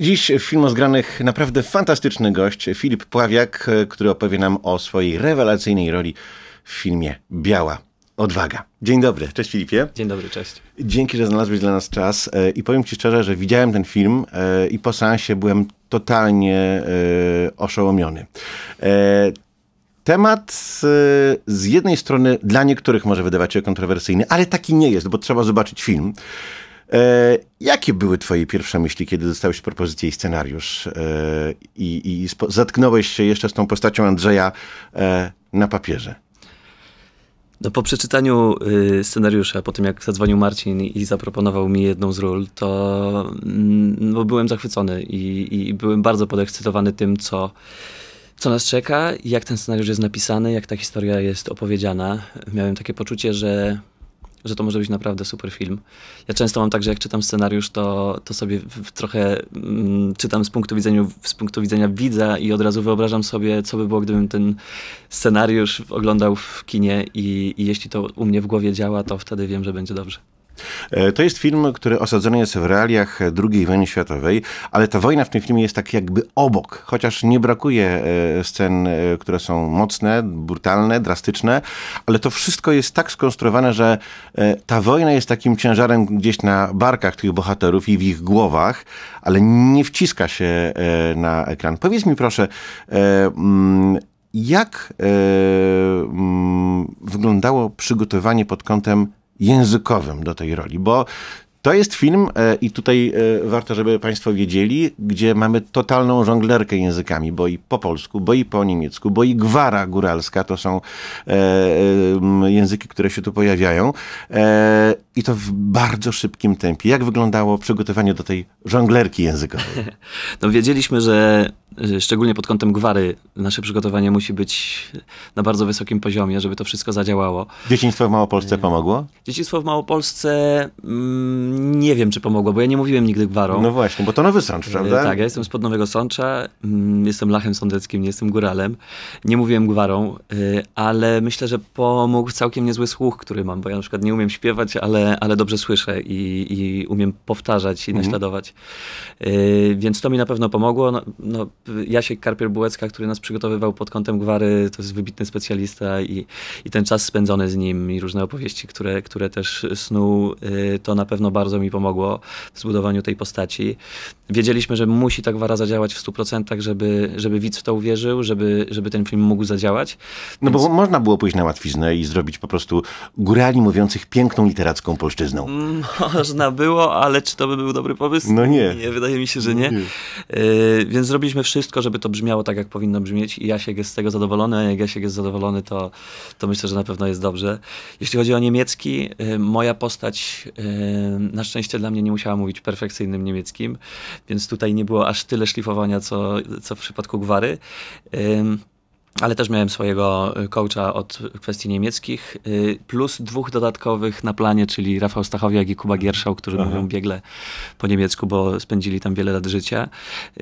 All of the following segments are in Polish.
Dziś w filmu zgranych naprawdę fantastyczny gość, Filip Pławiak, który opowie nam o swojej rewelacyjnej roli w filmie Biała Odwaga. Dzień dobry, cześć Filipie. Dzień dobry, cześć. Dzięki, że znalazłeś dla nas czas e, i powiem ci szczerze, że widziałem ten film e, i po seansie byłem totalnie e, oszołomiony. Temat z jednej strony dla niektórych może wydawać się kontrowersyjny, ale taki nie jest, bo trzeba zobaczyć film. E, jakie były twoje pierwsze myśli, kiedy dostałeś propozycję i scenariusz e, i, i spo, zatknąłeś się jeszcze z tą postacią Andrzeja e, na papierze? No po przeczytaniu y, scenariusza, po tym jak zadzwonił Marcin i zaproponował mi jedną z ról, to mm, no, byłem zachwycony i, i byłem bardzo podekscytowany tym, co, co nas czeka, jak ten scenariusz jest napisany, jak ta historia jest opowiedziana. Miałem takie poczucie, że że to może być naprawdę super film. Ja często mam tak, że jak czytam scenariusz, to, to sobie trochę mm, czytam z punktu, widzenia, z punktu widzenia widza i od razu wyobrażam sobie, co by było, gdybym ten scenariusz oglądał w kinie i, i jeśli to u mnie w głowie działa, to wtedy wiem, że będzie dobrze. E, to jest film, który osadzony jest w realiach II wojny światowej, ale ta wojna w tym filmie jest tak jakby obok, chociaż nie brakuje e, scen, e, które są mocne, brutalne, drastyczne, ale to wszystko jest tak skonstruowane, że ta wojna jest takim ciężarem gdzieś na barkach tych bohaterów i w ich głowach, ale nie wciska się na ekran. Powiedz mi proszę, mm, jak mm, wyglądało przygotowanie pod kątem językowym do tej roli, bo to jest film, e, i tutaj e, warto, żeby Państwo wiedzieli, gdzie mamy totalną żonglerkę językami, bo i po polsku, bo i po niemiecku, bo i gwara góralska to są e, języki, które się tu pojawiają. I to w bardzo szybkim tempie. Jak wyglądało przygotowanie do tej żonglerki językowej? No wiedzieliśmy, że szczególnie pod kątem gwary nasze przygotowanie musi być na bardzo wysokim poziomie, żeby to wszystko zadziałało. Dzieciństwo w Małopolsce pomogło? Dzieciństwo w Małopolsce mm, nie wiem, czy pomogło, bo ja nie mówiłem nigdy gwarą. No właśnie, bo to Nowy Sącz, e, prawda? Tak, ja jestem spod Nowego Sącza, mm, jestem lachem sądeckim, nie jestem góralem. Nie mówiłem gwarą, e, ale myślę, że pomógł całkiem niezły słuch, który mam, bo ja na przykład nie umiem śpiewać, ale, ale dobrze słyszę i, i umiem powtarzać i mhm. naśladować. E, więc to mi na pewno pomogło. No, no, Jasiek Karpier-Bułecka, który nas przygotowywał pod kątem gwary, to jest wybitny specjalista i, i ten czas spędzony z nim i różne opowieści, które, które też snuł, to na pewno bardzo mi pomogło w zbudowaniu tej postaci. Wiedzieliśmy, że musi tak Wara zadziałać w 100%, żeby, żeby widz w to uwierzył, żeby, żeby ten film mógł zadziałać. No bo można było pójść na łatwiznę i zrobić po prostu górali mówiących piękną literacką polszczyzną. Mm, można było, ale czy to by był dobry pomysł? No nie. nie wydaje mi się, że no nie. nie. Yy, więc zrobiliśmy wszystko, żeby to brzmiało tak, jak powinno brzmieć i Jasiek jest z tego zadowolony, a jak Jasiek jest zadowolony, to, to myślę, że na pewno jest dobrze. Jeśli chodzi o niemiecki, yy, moja postać yy, na szczęście dla mnie nie musiała mówić perfekcyjnym niemieckim, więc tutaj nie było aż tyle szlifowania, co, co w przypadku Gwary ale też miałem swojego y, coacha od kwestii niemieckich, y, plus dwóch dodatkowych na planie, czyli Rafał Stachowiak i Kuba Gierszał, którzy Aha. mówią biegle po niemiecku, bo spędzili tam wiele lat życia.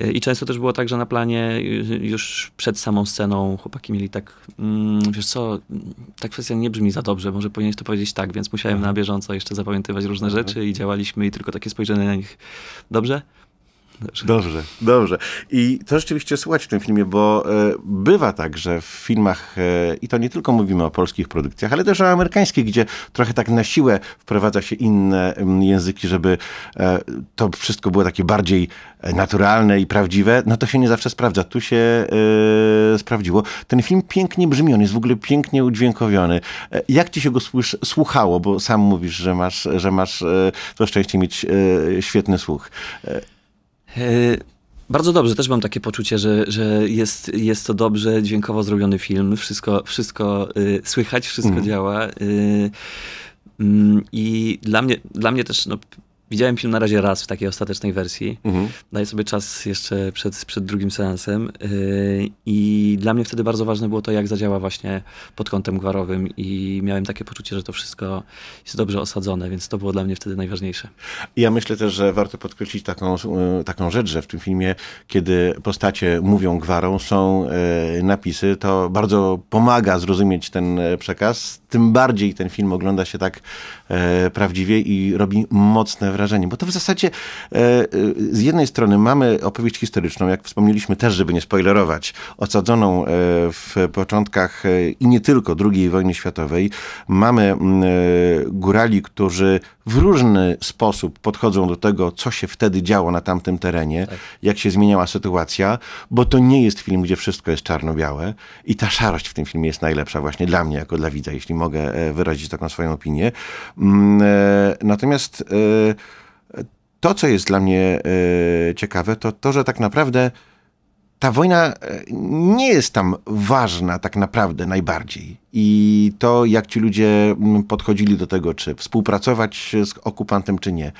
Y, I często też było tak, że na planie już przed samą sceną chłopaki mieli tak, mm, wiesz co, mm, ta kwestia nie brzmi za dobrze, może powinieneś to powiedzieć tak, więc musiałem Aha. na bieżąco jeszcze zapamiętywać różne Aha. rzeczy i działaliśmy i tylko takie spojrzenie na nich, dobrze? Dobrze, dobrze. I to rzeczywiście słychać w tym filmie, bo e, bywa tak, że w filmach, e, i to nie tylko mówimy o polskich produkcjach, ale też o amerykańskich, gdzie trochę tak na siłę wprowadza się inne języki, żeby e, to wszystko było takie bardziej naturalne i prawdziwe, no to się nie zawsze sprawdza. Tu się sprawdziło. Ten film pięknie brzmi, on jest w ogóle pięknie udźwiękowiony. jak ci się go słysz, słuchało, bo sam mówisz, że masz, że masz to szczęście mieć świetny słuch. E, bardzo dobrze, też mam takie poczucie, że, że jest, jest to dobrze dźwiękowo zrobiony film, wszystko, wszystko y, słychać, wszystko mm. działa. Y, mm, i dla mnie, dla mnie też no, Widziałem film na razie raz w takiej ostatecznej wersji. Mhm. Daję sobie czas jeszcze przed, przed drugim seansem. Yy, I dla mnie wtedy bardzo ważne było to, jak zadziała właśnie pod kątem gwarowym. I miałem takie poczucie, że to wszystko jest dobrze osadzone, więc to było dla mnie wtedy najważniejsze. Ja myślę też, że warto podkreślić taką, yy, taką rzecz, że w tym filmie, kiedy postacie mówią gwarą, są yy, napisy, to bardzo pomaga zrozumieć ten e, przekaz. Tym bardziej ten film ogląda się tak e, prawdziwie i robi mocne wrażenie, bo to w zasadzie e, e, z jednej strony mamy opowieść historyczną, jak wspomnieliśmy też, żeby nie spoilerować, osadzoną e, w początkach i nie tylko II wojny światowej. Mamy górali, którzy w różny sposób podchodzą do tego, co się wtedy działo na tamtym terenie, tak. jak się zmieniała sytuacja, bo to nie jest film, gdzie wszystko jest czarno-białe i ta szarość w tym filmie jest najlepsza właśnie dla mnie, jako dla widza, jeśli mogę wyrazić taką swoją opinię. Natomiast to, co jest dla mnie e, ciekawe, to to, że tak naprawdę ta wojna e, nie jest tam ważna tak naprawdę najbardziej. I to, jak ci ludzie mm, podchodzili do tego, czy współpracować z okupantem, czy nie.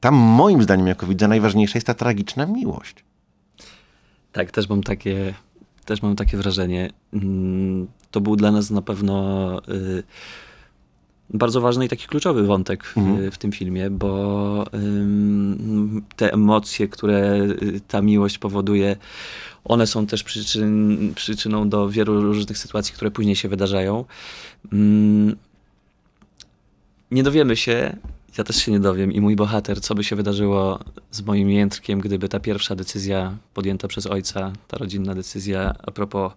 Tam moim zdaniem, jako widzę, najważniejsza jest ta tragiczna miłość. Tak, też mam takie, też mam takie wrażenie. Mm, to był dla nas na pewno... Yy bardzo ważny i taki kluczowy wątek w, mhm. w tym filmie, bo ym, te emocje, które y, ta miłość powoduje, one są też przyczyn, przyczyną do wielu różnych sytuacji, które później się wydarzają. Ym, nie dowiemy się, ja też się nie dowiem i mój bohater, co by się wydarzyło z moim jętkiem, gdyby ta pierwsza decyzja podjęta przez ojca, ta rodzinna decyzja a propos.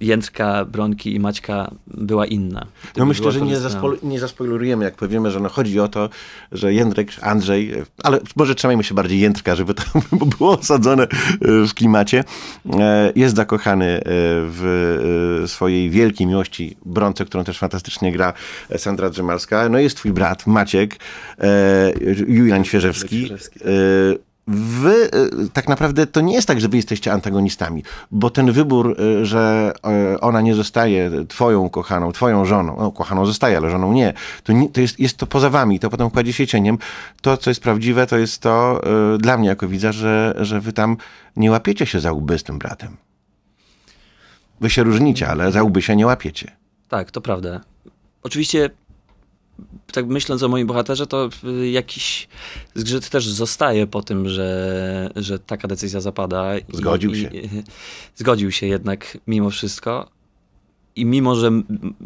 Jędrka, Bronki i Maćka była inna. No myślę, że nie, zaspo, nie jak powiemy, że no chodzi o to, że Jędrek, Andrzej, ale może trzymajmy się bardziej Jędrka, żeby to było osadzone e, w klimacie, e, jest zakochany e, w swojej wielkiej miłości Bronce, którą też fantastycznie gra Sandra Drzemalska. No jest twój brat Maciek, Julian Świeżewski. Świeżewski wy e, tak naprawdę to nie jest tak, że wy jesteście antagonistami, bo ten wybór, e, że e, ona nie zostaje twoją kochaną, twoją żoną, no kochaną zostaje, ale żoną nie, to, nie, to jest, jest to poza wami, to potem kładzie się cieniem. To, co jest prawdziwe, to jest to dla mnie jako widza, że, że wy tam nie łapiecie się za łby z tym bratem. Wy się różnicie, ale za łby się nie łapiecie. Tak, to prawda. Oczywiście tak myśląc o moim bohaterze, to y, jakiś zgrzyt też zostaje po tym, że, że taka decyzja zapada. Zgodził i, się. I, zgodził się jednak mimo wszystko. I mimo, że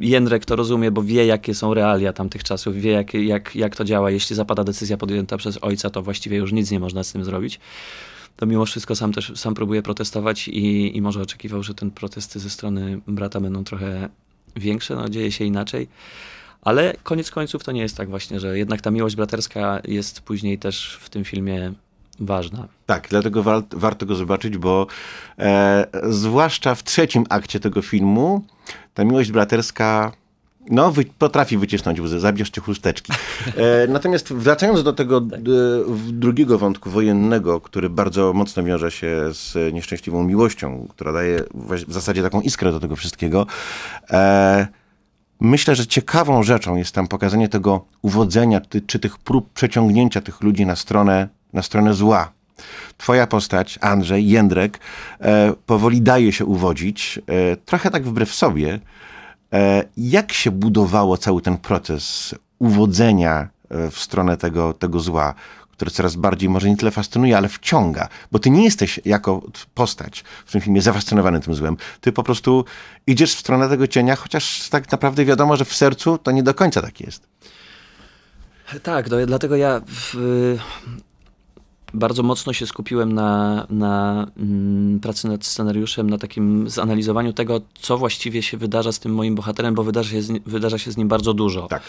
Jędrek to rozumie, bo wie, jakie są realia tamtych czasów, wie, jak, jak, jak to działa. Jeśli zapada decyzja podjęta przez ojca, to właściwie już nic nie można z tym zrobić. To mimo wszystko sam też sam próbuje protestować i, i może oczekiwał, że ten protesty ze strony brata będą trochę większe. No, dzieje się inaczej. Ale koniec końców to nie jest tak właśnie, że jednak ta miłość braterska jest później też w tym filmie ważna. Tak, dlatego wa warto go zobaczyć, bo e, zwłaszcza w trzecim akcie tego filmu ta miłość braterska no, wy potrafi wycisnąć łzy, zabierzcie chusteczki. E, natomiast wracając do tego tak. E, drugiego wątku wojennego, który bardzo mocno wiąże się z nieszczęśliwą miłością, która daje w zasadzie taką iskrę do tego wszystkiego, e, myślę, że ciekawą rzeczą jest tam pokazanie tego uwodzenia, czy, czy tych prób przeciągnięcia tych ludzi na stronę, na stronę zła. Twoja postać, Andrzej, Jędrek, e, powoli daje się uwodzić, e, trochę tak wbrew sobie. E, jak się budowało cały ten proces uwodzenia e, w stronę tego, tego zła? które coraz bardziej może nie tyle fascynuje, ale wciąga, bo ty nie jesteś jako postać w tym filmie zafascynowany tym złem. Ty po prostu idziesz w stronę tego cienia, chociaż tak naprawdę wiadomo, że w sercu to nie do końca tak jest. Tak, do, no, dlatego ja w, y, bardzo mocno się skupiłem na, na mm, pracy nad scenariuszem, na takim zanalizowaniu tego, co właściwie się wydarza z tym moim bohaterem, bo wydarza się z, wydarza się z nim bardzo dużo. Tak.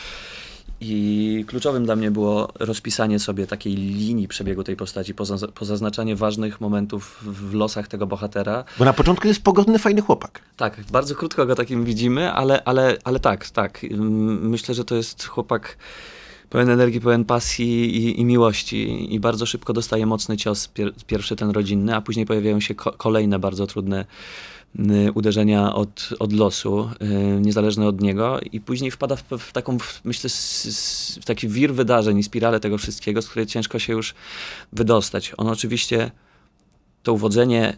I kluczowym dla mnie było rozpisanie sobie takiej linii przebiegu tej postaci, pozaznaczanie ważnych momentów w losach tego bohatera. Bo na początku jest pogodny, fajny chłopak. Tak, bardzo krótko go takim widzimy, ale, ale, ale tak, tak. Myślę, że to jest chłopak pełen energii, pełen pasji i, i miłości. I bardzo szybko dostaje mocny cios, pier, pierwszy ten rodzinny, a później pojawiają się ko kolejne bardzo trudne Y, uderzenia od, od losu, y, niezależne od niego i później wpada w, w taką, myślę, w taki wir wydarzeń i spiralę tego wszystkiego, z której ciężko się już wydostać. On oczywiście to uwodzenie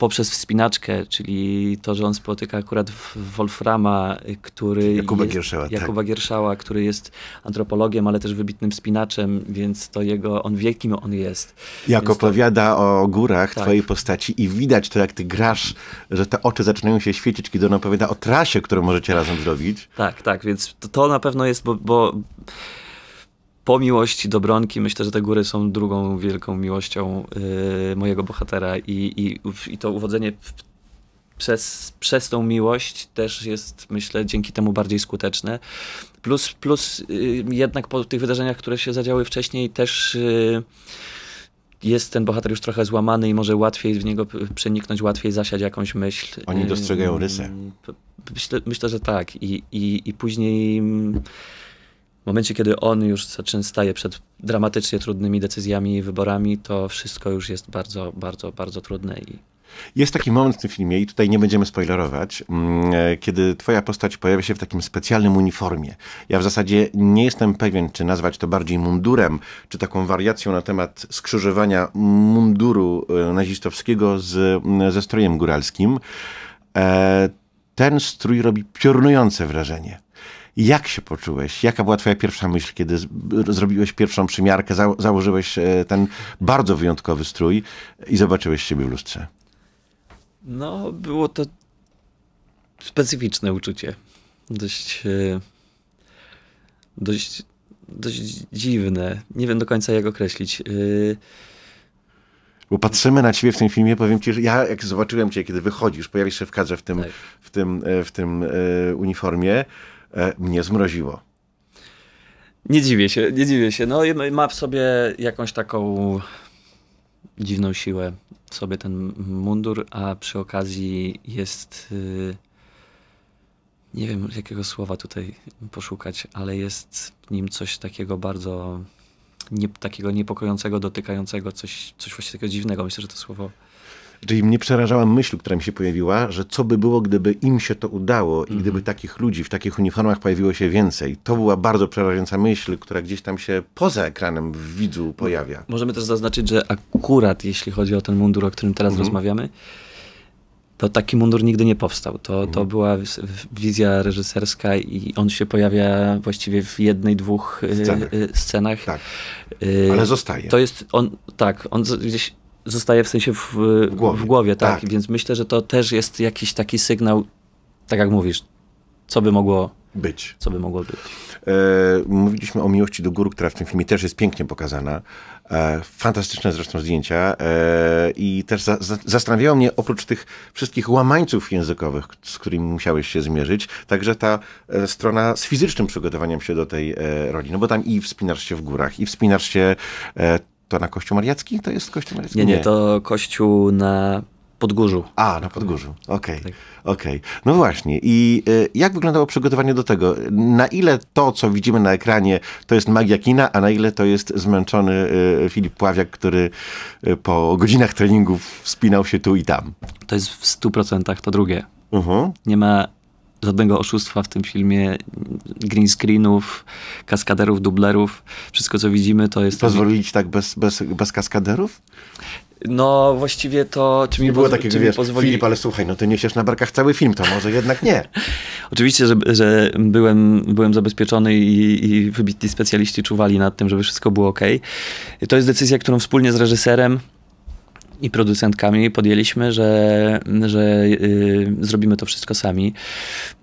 poprzez wspinaczkę, czyli to, że on spotyka akurat Wolframa, y, który Jakuba, jest, Gierszała, tak. Jakuba tak. Gierszała, który jest antropologiem, ale też wybitnym wspinaczem, więc to jego, on wie kim on jest. Jak więc opowiada to... o górach tak. twojej postaci i widać to, jak ty grasz, że te oczy zaczynają się świecić, kiedy on opowiada o trasie, którą możecie razem zrobić. Tak, tak, więc to, to na pewno jest, bo, bo po miłości do Bronki myślę, że te góry są drugą wielką miłością yy, mojego bohatera i, i, i to uwodzenie przez, przez tą miłość też jest, myślę, dzięki temu bardziej skuteczne. Plus, plus yy, jednak po tych wydarzeniach, które się zadziały wcześniej, też yy, jest ten bohater już trochę złamany i może łatwiej w niego przeniknąć, łatwiej zasiać jakąś myśl. Oni dostrzegają rysy. Y, myślę, myślę że tak. I, i, i później. Mm, w momencie, kiedy on już zaczyna, staje przed dramatycznie trudnymi decyzjami i wyborami, to wszystko już jest bardzo, bardzo, bardzo trudne i jest taki moment w tym filmie, i tutaj nie będziemy spoilerować, mm, e, kiedy twoja postać pojawia się w takim specjalnym uniformie. Ja w zasadzie nie jestem pewien, czy nazwać to bardziej mundurem, czy taką wariacją na temat skrzyżowania munduru e, nazistowskiego z, ze strojem góralskim. E, ten strój robi piorunujące wrażenie. Jak się poczułeś? Jaka była twoja pierwsza myśl, kiedy zrobiłeś pierwszą przymiarkę, za założyłeś e, ten bardzo wyjątkowy strój i zobaczyłeś siebie w lustrze? No, było to specyficzne uczucie. Dość, e, dość, dość dziwne. Nie wiem do końca jak określić. E, Bo patrzymy na ciebie w tym filmie, powiem ci, że ja jak zobaczyłem cię, kiedy wychodzisz, pojawisz się w kadrze w tym, tak. w tym, w tym, w tym uniformie, E, mnie zmroziło. Nie dziwię się, nie dziwię się. No, ma w sobie jakąś taką dziwną siłę w sobie ten mundur, a przy okazji jest. Y, nie wiem jakiego słowa tutaj poszukać, ale jest w nim coś takiego bardzo nie, takiego niepokojącego, dotykającego, coś, coś właśnie takiego dziwnego. Myślę, że to słowo Czyli mnie przerażała myśl, która mi się pojawiła, że co by było, gdyby im się to udało i gdyby mhm. takich ludzi w takich uniformach pojawiło się więcej. To była bardzo przerażająca myśl, która gdzieś tam się poza ekranem w widzu pojawia. Możemy też zaznaczyć, że akurat jeśli chodzi o ten mundur, o którym teraz mhm. rozmawiamy, to taki mundur nigdy nie powstał. To, to mhm. była wizja reżyserska i on się pojawia właściwie w jednej, dwóch y, scenach. Y, scenach. Tak. Y, Ale zostaje. To jest on, tak, on gdzieś zostaje w sensie w, w głowie, w głowie tak. tak. Więc myślę, że to też jest jakiś taki sygnał, tak jak mówisz, co by mogło być. Co by mogło być. E, mówiliśmy o miłości do gór, która w tym filmie też jest pięknie pokazana. E, fantastyczne zresztą zdjęcia. E, I też za, za, zastanawiało mnie, oprócz tych wszystkich łamańców językowych, z którymi musiałeś się zmierzyć, także ta e, strona z fizycznym przygotowaniem się do tej e, roli. No bo tam i wspinasz się w górach, i wspinasz się e, to na Kościół Mariacki? To jest Kościół Mariacki? Nie, nie, nie. to Kościół na Podgórzu. A, na Podgórzu, okej. Okay. Tak. okay. No właśnie. I y, jak wyglądało przygotowanie do tego? Na ile to, co widzimy na ekranie, to jest magia kina, a na ile to jest zmęczony y, Filip Pławiak, który y, po godzinach treningów wspinał się tu i tam? To jest w 100% to drugie. Uh mhm. -huh. Nie ma żadnego oszustwa w tym filmie, green screenów, kaskaderów, dublerów. Wszystko, co widzimy, to jest... Pozwolili ci tak bez, bez, bez kaskaderów? No właściwie to... Czy mi nie było takiego, wiesz, pozwoli... Filip, ale słuchaj, no ty niesiesz na barkach cały film, to może jednak nie. Oczywiście, że, że byłem, byłem zabezpieczony i, i wybitni specjaliści czuwali nad tym, żeby wszystko było ok. To jest decyzja, którą wspólnie z reżyserem i producentkami podjęliśmy, że, że y, zrobimy to wszystko sami.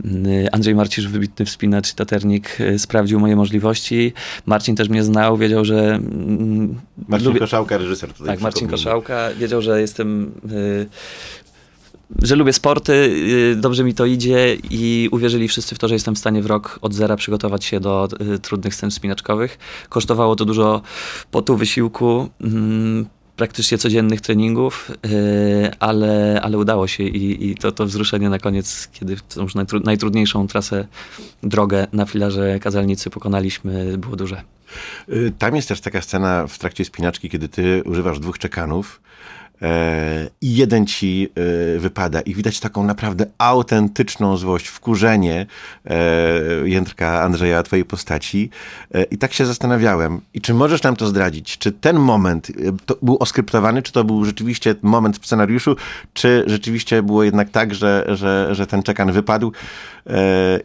Y, Andrzej Marcisz, wybitny wspinacz, taternik, y, sprawdził moje możliwości. Marcin też mnie znał, wiedział, że... Mm, Marcin Koszałka, reżyser tutaj. Tak, Marcin Koszałka, wiedział, że jestem że lubię sporty, dobrze mi to idzie i uwierzyli wszyscy w to, że jestem w stanie w rok od zera przygotować się do trudnych scen spinaczkowych. Kosztowało to dużo potu, wysiłku, mm, praktycznie codziennych treningów, y, ale, ale udało się i, i to, to wzruszenie na koniec, kiedy tą już najtrudniejszą trasę, drogę na filarze kazalnicy pokonaliśmy, było duże. Y, tam jest też taka scena w trakcie spinaczki, kiedy ty używasz dwóch czekanów E, i jeden ci e, wypada. I widać taką naprawdę autentyczną złość, wkurzenie e, jędrka Andrzeja, twojej postaci. I tak się zastanawiałem. I czy możesz nam to zdradzić? Czy ten moment był oskryptowany? Czy to był rzeczywiście moment w scenariuszu? Czy rzeczywiście było jednak tak, że, że, że ten czekan wypadł?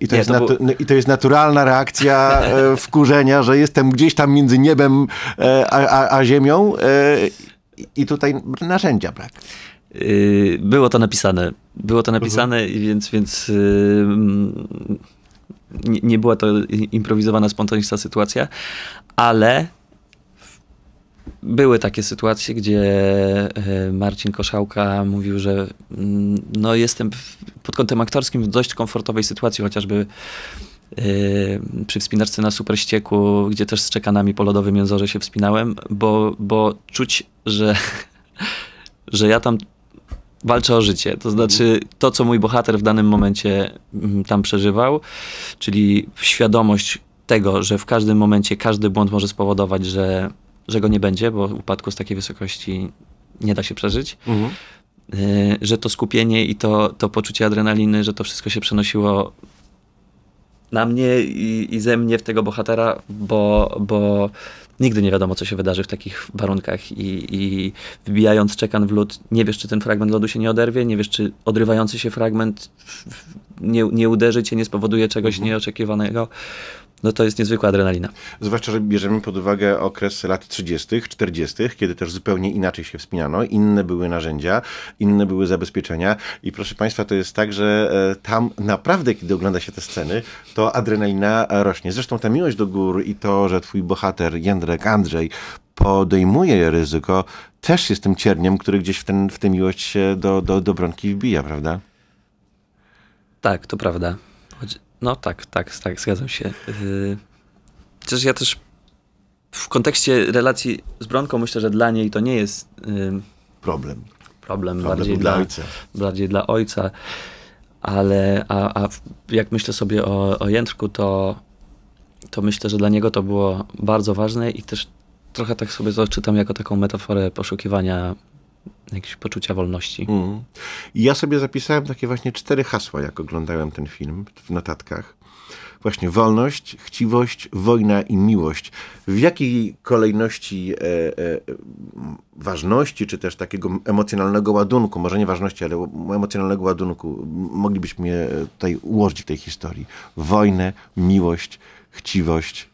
I to, Nie, jest to był... No I to jest naturalna reakcja wkurzenia, że jestem gdzieś tam między niebem a, a, a ziemią i tutaj narzędzia brak. Y, było to napisane. Było to napisane, mhm. więc, więc y, mm, nie, nie była to improwizowana, spontaniczna sytuacja, ale były takie sytuacje, gdzie y, Marcin Koszałka mówił, że mm, no jestem pod kątem aktorskim w dość komfortowej sytuacji, chociażby Yy, przy wspinaczce na superścieku, gdzie też z czekanami po lodowym jęzorze się wspinałem, bo, bo czuć, że, że ja tam walczę o życie. To znaczy to, co mój bohater w danym momencie mm, tam przeżywał, czyli świadomość tego, że w każdym momencie każdy błąd może spowodować, że, że go nie będzie, bo upadku z takiej wysokości nie da się przeżyć. Mhm. Yy, że to skupienie i to, to poczucie adrenaliny, że to wszystko się przenosiło na mnie i, i ze mnie w tego bohatera, bo, bo nigdy nie wiadomo, co się wydarzy w takich warunkach i, i wybijając czekan w lód, nie wiesz, czy ten fragment lodu się nie oderwie, nie wiesz, czy odrywający się fragment nie, nie uderzy cię, nie spowoduje czegoś mhm. nieoczekiwanego no to jest niezwykła adrenalina. Zwłaszcza, że bierzemy pod uwagę okres lat 30., 40., kiedy też zupełnie inaczej się wspinano, inne były narzędzia, inne były zabezpieczenia i proszę Państwa, to jest tak, że e, tam naprawdę, kiedy ogląda się te sceny, to adrenalina rośnie. Zresztą ta miłość do gór i to, że twój bohater Jędrek Andrzej podejmuje ryzyko, też jest tym cierniem, który gdzieś w, ten, w tę miłość się do, do, do bronki wbija, prawda? Tak, to prawda. Choć no tak, tak, tak, zgadzam się. Yy, przecież ja też w kontekście relacji z Bronką myślę, że dla niej to nie jest yy, problem. Problem, bardziej dla, ojca. Bardziej dla ojca. Ale a, a jak myślę sobie o, o Jędrku, to, to myślę, że dla niego to było bardzo ważne i też trochę tak sobie to czytam jako taką metaforę poszukiwania jakieś poczucia wolności. Mm. Ja sobie zapisałem takie właśnie cztery hasła, jak oglądałem ten film w notatkach. Właśnie wolność, chciwość, wojna i miłość. W jakiej kolejności e, e, ważności, czy też takiego emocjonalnego ładunku, może nie ważności, ale emocjonalnego ładunku, moglibyśmy je e, tutaj ułożyć w tej historii? Wojnę, miłość, chciwość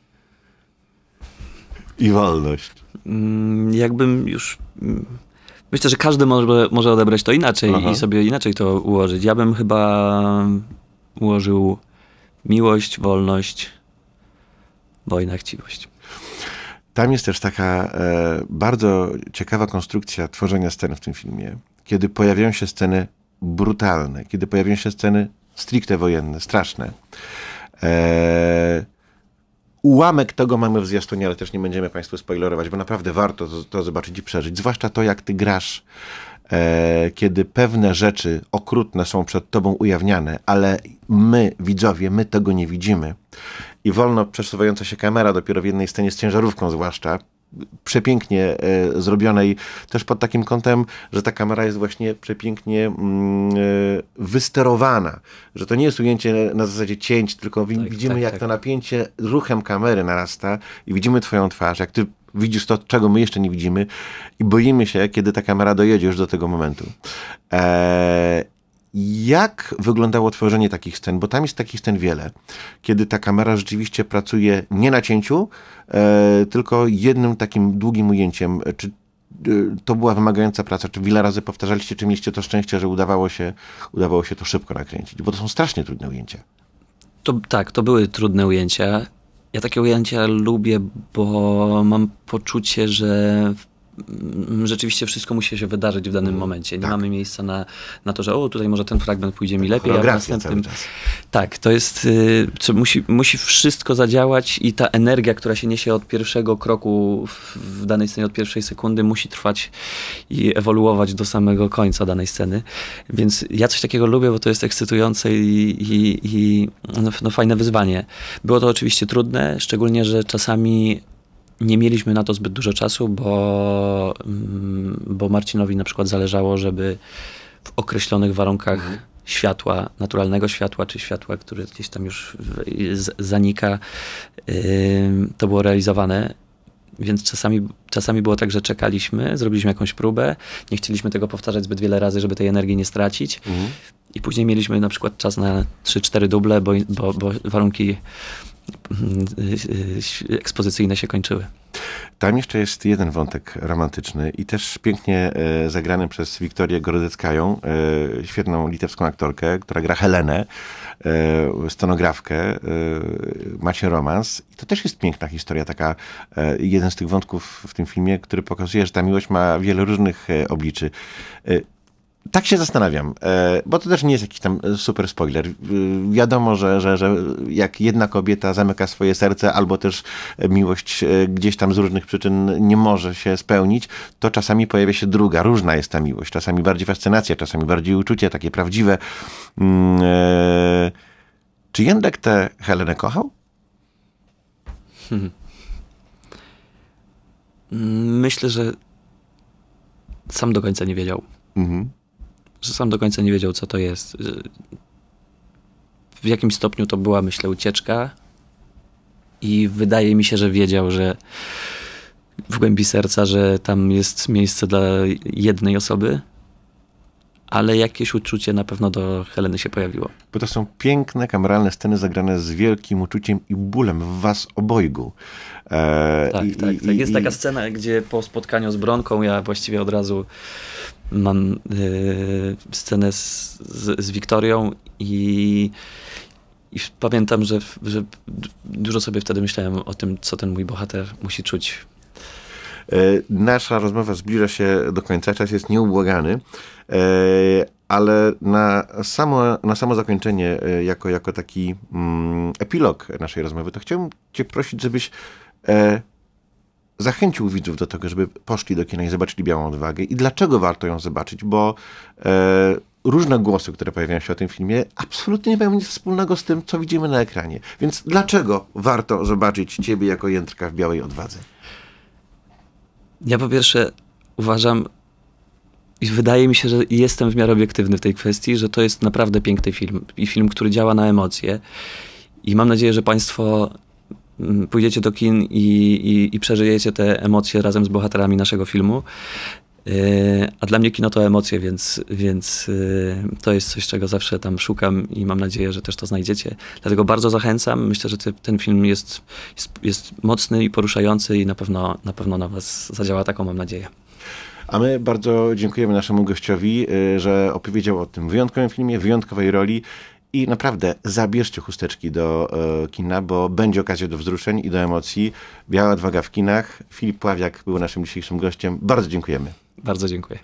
i wolność. Mm, jakbym już mm, Myślę, że każdy może, może odebrać to inaczej Aha. i sobie inaczej to ułożyć. Ja bym chyba ułożył miłość, wolność, wojna, chciwość. Tam jest też taka e, bardzo ciekawa konstrukcja tworzenia scen w tym filmie, kiedy pojawiają się sceny brutalne, kiedy pojawiają się sceny stricte wojenne, straszne. E, Ułamek tego mamy w zwiastunie, ale też nie będziemy Państwu spoilerować, bo naprawdę warto to, to zobaczyć i przeżyć. Zwłaszcza to, jak Ty grasz, e, kiedy pewne rzeczy okrutne są przed Tobą ujawniane, ale my, widzowie, my tego nie widzimy. I wolno przesuwająca się kamera, dopiero w jednej scenie z ciężarówką zwłaszcza, przepięknie e, zrobionej, też pod takim kątem, że ta kamera jest właśnie przepięknie mm, e, wysterowana, że to nie jest ujęcie na zasadzie cięć, tylko tak, widzimy tak, jak tak. to napięcie ruchem kamery narasta i widzimy twoją twarz, jak ty widzisz to, czego my jeszcze nie widzimy i boimy się, kiedy ta kamera dojedzie już do tego momentu. Eee, jak wyglądało tworzenie takich scen? Bo tam jest takich scen wiele, kiedy ta kamera rzeczywiście pracuje nie na cięciu, e, tylko jednym takim długim ujęciem. Czy e, to była wymagająca praca? Czy wiele razy powtarzaliście, czy mieliście to szczęście, że udawało się, udawało się to szybko nakręcić? Bo to są strasznie trudne ujęcia. To, tak, to były trudne ujęcia. Ja takie ujęcia lubię, bo mam poczucie, że w Mm, rzeczywiście wszystko musi się wydarzyć w danym mm, momencie. Nie tak. mamy miejsca na, na to, że o, tutaj może ten fragment pójdzie mi lepiej, a w następnym... Tak, to jest, y, musi, musi wszystko zadziałać i ta energia, która się niesie od pierwszego kroku w, w danej scenie, od pierwszej sekundy, musi trwać i ewoluować do samego końca danej sceny. Więc ja coś takiego lubię, bo to jest ekscytujące i, i, i no, no, fajne wyzwanie. Było to oczywiście trudne, szczególnie, że czasami nie mieliśmy na to zbyt dużo czasu, bo, mm, bo Marcinowi na przykład zależało, żeby w określonych warunkach mhm. światła, naturalnego światła, czy światła, które gdzieś tam już zanika, to było realizowane. Więc czasami, czasami było tak, że czekaliśmy, zrobiliśmy jakąś próbę, nie chcieliśmy tego powtarzać zbyt wiele razy, żeby tej energii nie stracić. Mhm. I później mieliśmy na przykład czas na 3-4 duble, bo, bo, bo warunki Y, y, ekspozycyjne się kończyły. Tam jeszcze jest jeden wątek romantyczny i też pięknie e, zagrany przez Wiktorię Gorodeckają, e, świetną litewską aktorkę, która gra Helenę, e, stonografkę, Macie romans. I to też jest piękna historia, taka jeden z tych wątków w tym filmie, który pokazuje, że ta miłość ma wiele różnych obliczy tak się zastanawiam, e, bo to też nie jest jakiś tam e, super spoiler. E, wiadomo, że, że, że jak jedna kobieta zamyka swoje serce, albo też miłość gdzieś tam z różnych przyczyn nie może się spełnić, to czasami pojawia się druga, różna jest ta miłość. Czasami bardziej fascynacja, czasami bardziej uczucie, takie prawdziwe. Mm, czy Jędrek tę Helenę kochał? Hmm. Myślę, że sam do końca nie wiedział. Mhm że sam do końca nie wiedział, co to jest. W jakim stopniu to była, myślę, ucieczka. I wydaje mi się, że wiedział, że w głębi serca, że tam jest miejsce dla jednej osoby, ale jakieś uczucie na pewno do Heleny się pojawiło. Bo to są piękne, kameralne sceny zagrane z wielkim uczuciem i bólem w was obojgu. E, tak, i, tak, i, tak, Jest i, taka scena, gdzie po spotkaniu z Bronką ja właściwie od razu mam yy, scenę z, z, z Wiktorią i, i pamiętam, że, że dużo sobie wtedy myślałem o tym, co ten mój bohater musi czuć. E, nasza rozmowa zbliża się do końca, czas jest nieubłagany, e, ale na samo, na samo zakończenie, e, jako, jako taki mm, epilog naszej rozmowy, to chciałbym Cię prosić, żebyś zachęcił widzów do tego, żeby poszli do kina i zobaczyli Białą Odwagę i dlaczego warto ją zobaczyć, bo e, różne głosy, które pojawiają się o tym filmie, absolutnie nie mają nic wspólnego z tym, co widzimy na ekranie. Więc dlaczego warto zobaczyć ciebie jako jędrka w Białej Odwadze? Ja po pierwsze uważam, i wydaje mi się, że jestem w miarę obiektywny w tej kwestii, że to jest naprawdę piękny film i film, który działa na emocje. I mam nadzieję, że Państwo Mm, pójdziecie do kin i, i, i przeżyjecie te emocje razem z bohaterami naszego filmu. E, a dla mnie kino to emocje, więc, więc e, to jest coś, czego zawsze tam szukam i mam nadzieję, że też to znajdziecie. Dlatego bardzo zachęcam. Myślę, że ten film jest, jest, jest, mocny i poruszający i na pewno, na pewno na Was zadziała, taką mam nadzieję. A my bardzo dziękujemy naszemu gościowi, e, że opowiedział o tym wyjątkowym filmie, wyjątkowej roli i naprawdę zabierzcie chusteczki do e, kina, bo będzie okazja do wzruszeń i do emocji. Biała odwaga w kinach. Filip Pławiak był naszym dzisiejszym gościem. Bardzo dziękujemy. Bardzo dziękuję.